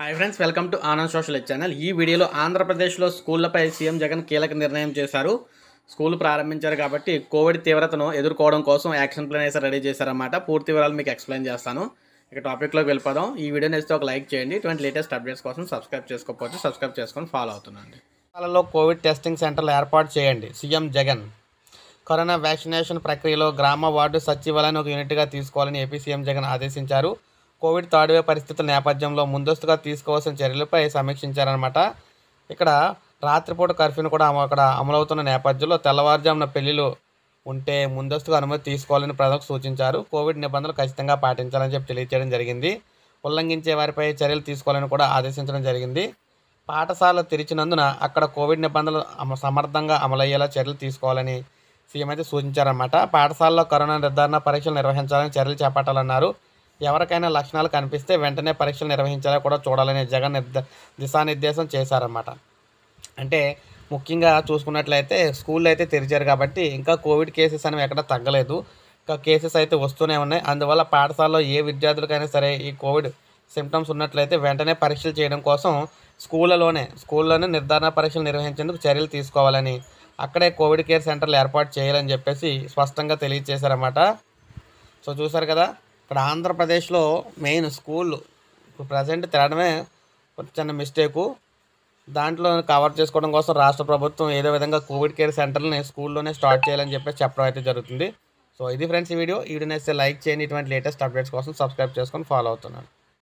hi friends welcome to Anand social channel ఈ వీడియోలో ఆంధ్రప్రదేశ్లో స్కూళ్లపై సీఎం జగన్ కీలక నిర్ణయం చేశారు స్కూల్ ప్రారంభించారు కాబట్టి కోవిడ్ తీవ్రతను ఎదుర్కోవడం కోసం యాక్షన్ ప్లాన్ అయితే రెడీ చేశారన్నమాట పూర్తి వివరాలు మీకు ఎక్స్ప్లెయిన్ చేస్తాను ఇక టాపిక్లోకి వెళ్ళిపోదాం ఈ వీడియో నేస్తే ఒక లైక్ చేయండి ఇటువంటి లేటెస్ట్ అప్డేట్స్ కోసం సబ్స్క్రైబ్ చేసుకోకపోతే సబ్స్క్రైబ్ చేసుకొని ఫాలో అవుతుందండి జిల్లాలలో కోవిడ్ టెస్టింగ్ సెంటర్లు ఏర్పాటు చేయండి సీఎం జగన్ కరోనా వ్యాక్సినేషన్ ప్రక్రియలో గ్రామ వార్డు సచివాలయాన్ని ఒక యూనిట్గా తీసుకోవాలని ఏపీ సీఎం జగన్ ఆదేశించారు కోవిడ్ థర్డ్ వేవ్ పరిస్థితుల నేపథ్యంలో ముందస్తుగా తీసుకోవాల్సిన చర్యలపై సమీక్షించారనమాట ఇక్కడ రాత్రిపూట కర్ఫ్యూను కూడా అక్కడ అమలవుతున్న నేపథ్యంలో తెల్లవారుజామున పెళ్లిలు ఉంటే ముందస్తుగా అనుమతి తీసుకోవాలని ప్రజలకు సూచించారు కోవిడ్ నిబంధనలు ఖచ్చితంగా పాటించాలని చెప్పి తెలియజేయడం జరిగింది ఉల్లంఘించే వారిపై చర్యలు తీసుకోవాలని కూడా ఆదేశించడం జరిగింది పాఠశాల తెరిచినందున అక్కడ కోవిడ్ నిబంధనలు సమర్థంగా అమలయ్యేలా చర్యలు తీసుకోవాలని సీఎం అయితే సూచించారన్నమాట పాఠశాలలో కరోనా నిర్ధారణ పరీక్షలు నిర్వహించాలని చర్యలు చేపట్టాలన్నారు ఎవరికైనా లక్షణాలు కనిపిస్తే వెంటనే పరీక్షలు నిర్వహించాలా కూడా చూడాలని జగన్ దిశానిర్దేశం చేశారన్నమాట అంటే ముఖ్యంగా చూసుకున్నట్లయితే స్కూళ్ళు అయితే తెరిచారు కాబట్టి ఇంకా కోవిడ్ కేసెస్ అనేవి ఎక్కడ తగ్గలేదు ఇంకా కేసెస్ అయితే వస్తూనే ఉన్నాయి అందువల్ల పాఠశాలలో ఏ విద్యార్థులకైనా సరే ఈ కోవిడ్ సిమ్టమ్స్ ఉన్నట్లయితే వెంటనే పరీక్షలు చేయడం కోసం స్కూళ్ళలోనే స్కూల్లోనే నిర్ధారణ పరీక్షలు నిర్వహించేందుకు చర్యలు తీసుకోవాలని అక్కడే కోవిడ్ కేర్ సెంటర్లు ఏర్పాటు చేయాలని చెప్పేసి స్పష్టంగా తెలియజేశారన్నమాట సో చూసారు కదా ఇప్పుడు ఆంధ్రప్రదేశ్లో మెయిన్ స్కూళ్ళు ఇప్పుడు ప్రజెంట్ తినడమే చిన్న మిస్టేకు దాంట్లో కవర్ చేసుకోవడం కోసం రాష్ట్ర ప్రభుత్వం ఏదో విధంగా కోవిడ్ కేర్ సెంటర్ని స్కూల్లోనే స్టార్ట్ చేయాలని చెప్పేసి చెప్పడం అయితే జరుగుతుంది సో ఇది ఫ్రెండ్స్ ఈ వీడియో ఈ వీడియో నేస్తే లైక్ చేయండి ఇటువంటి లేటెస్ట్ అప్డేట్స్ కోసం సబ్స్క్రైబ్ చేసుకొని ఫాలో అవుతున్నాను